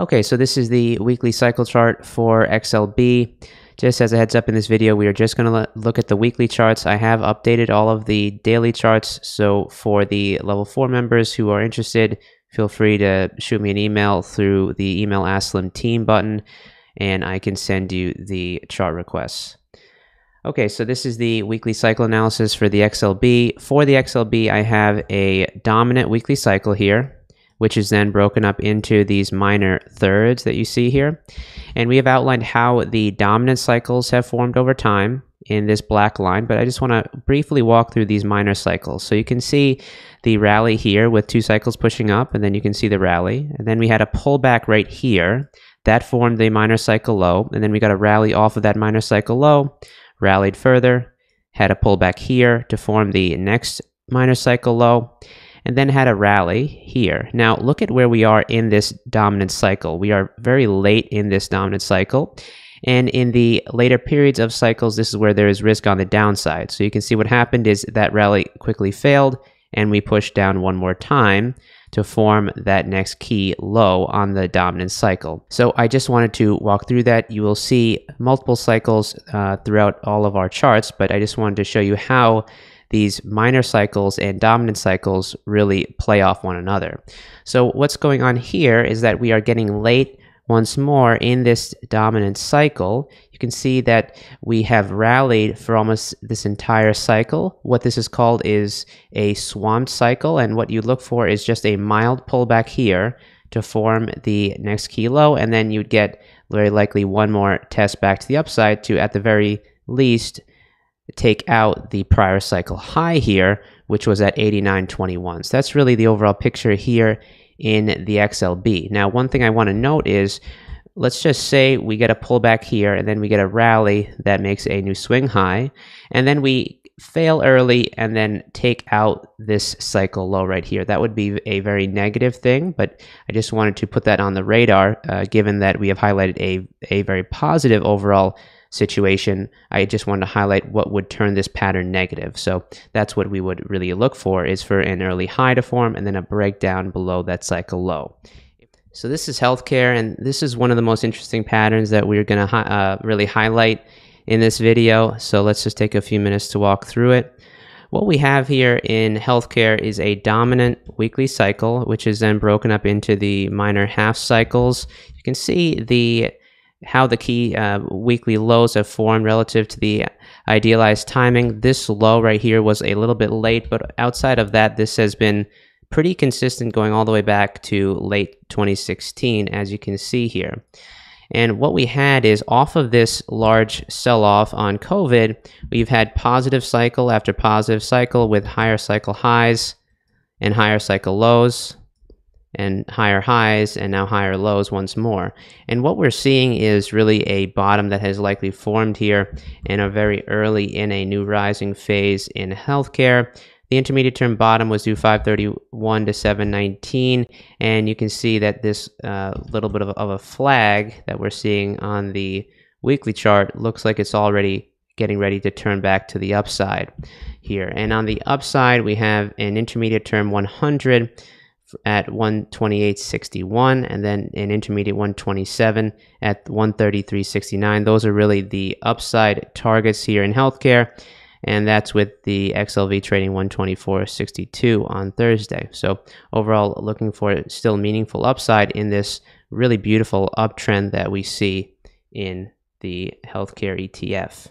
Okay, so this is the weekly cycle chart for XLB. Just as a heads up in this video, we are just going to look at the weekly charts. I have updated all of the daily charts, so for the level 4 members who are interested, feel free to shoot me an email through the email Aslim team button, and I can send you the chart requests. Okay, so this is the weekly cycle analysis for the XLB. For the XLB, I have a dominant weekly cycle here, which is then broken up into these minor thirds that you see here. And we have outlined how the dominant cycles have formed over time in this black line, but I just want to briefly walk through these minor cycles. So you can see the rally here with two cycles pushing up, and then you can see the rally. And then we had a pullback right here. That formed the minor cycle low, and then we got a rally off of that minor cycle low, rallied further, had a pullback here to form the next minor cycle low, and then had a rally here. Now look at where we are in this dominant cycle. We are very late in this dominant cycle. And in the later periods of cycles, this is where there is risk on the downside. So you can see what happened is that rally quickly failed and we pushed down one more time to form that next key low on the dominant cycle. So I just wanted to walk through that. You will see multiple cycles uh, throughout all of our charts, but I just wanted to show you how these minor cycles and dominant cycles really play off one another. So what's going on here is that we are getting late once more in this dominant cycle. You can see that we have rallied for almost this entire cycle. What this is called is a swamped cycle, and what you look for is just a mild pullback here to form the next key low, and then you'd get very likely one more test back to the upside to, at the very least, take out the prior cycle high here, which was at 89.21. So that's really the overall picture here in the XLB. Now, one thing I want to note is let's just say we get a pullback here and then we get a rally that makes a new swing high and then we fail early and then take out this cycle low right here. That would be a very negative thing, but I just wanted to put that on the radar uh, given that we have highlighted a, a very positive overall situation. I just wanted to highlight what would turn this pattern negative. So that's what we would really look for is for an early high to form and then a breakdown below that cycle low. So this is healthcare, and this is one of the most interesting patterns that we're going to uh, really highlight in this video. So let's just take a few minutes to walk through it. What we have here in healthcare is a dominant weekly cycle, which is then broken up into the minor half cycles. You can see the how the key uh, weekly lows have formed relative to the idealized timing. This low right here was a little bit late, but outside of that, this has been pretty consistent going all the way back to late 2016, as you can see here. And what we had is off of this large sell off on COVID, we've had positive cycle after positive cycle with higher cycle highs and higher cycle lows and higher highs and now higher lows once more. And what we're seeing is really a bottom that has likely formed here and are very early in a new rising phase in healthcare. The intermediate term bottom was due 531 to 719, and you can see that this uh, little bit of, of a flag that we're seeing on the weekly chart looks like it's already getting ready to turn back to the upside here. And on the upside, we have an intermediate term 100 at 128.61 and then an intermediate 127 at 133.69. Those are really the upside targets here in healthcare. And that's with the XLV trading 124.62 on Thursday. So overall, looking for still meaningful upside in this really beautiful uptrend that we see in the healthcare ETF.